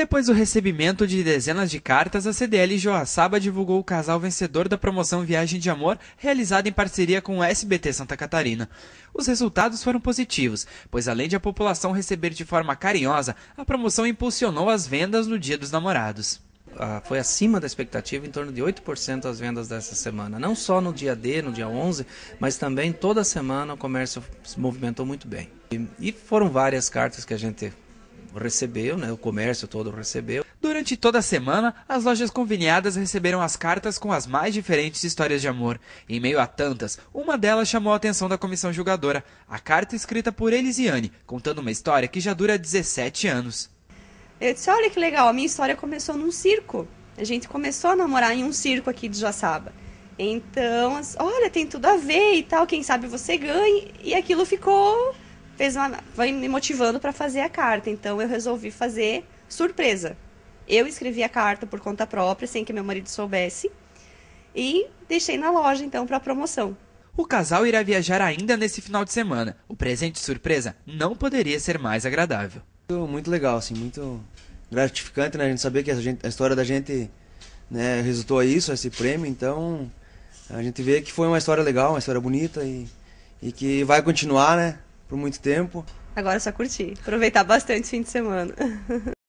Depois do recebimento de dezenas de cartas, a CDL Joaçaba divulgou o casal vencedor da promoção Viagem de Amor, realizada em parceria com o SBT Santa Catarina. Os resultados foram positivos, pois além de a população receber de forma carinhosa, a promoção impulsionou as vendas no Dia dos Namorados. Ah, foi acima da expectativa, em torno de 8% as vendas dessa semana. Não só no dia D, no dia 11, mas também toda semana o comércio se movimentou muito bem. E, e foram várias cartas que a gente recebeu, né? O comércio todo recebeu. Durante toda a semana, as lojas conveniadas receberam as cartas com as mais diferentes histórias de amor. Em meio a tantas, uma delas chamou a atenção da comissão julgadora. A carta escrita por Elisiane, contando uma história que já dura 17 anos. Eu disse: olha que legal, a minha história começou num circo. A gente começou a namorar em um circo aqui de Joaçaba. Então, olha, tem tudo a ver e tal, quem sabe você ganhe. E aquilo ficou fez uma, foi me motivando para fazer a carta. Então eu resolvi fazer surpresa. Eu escrevi a carta por conta própria, sem que meu marido soubesse, e deixei na loja então para promoção. O casal irá viajar ainda nesse final de semana. O presente surpresa não poderia ser mais agradável. Muito legal, assim, muito gratificante, né? A gente saber que a, gente, a história da gente né, resultou a isso, a esse prêmio. Então, a gente vê que foi uma história legal, uma história bonita e, e que vai continuar, né? por muito tempo. Agora é só curtir, aproveitar bastante o fim de semana.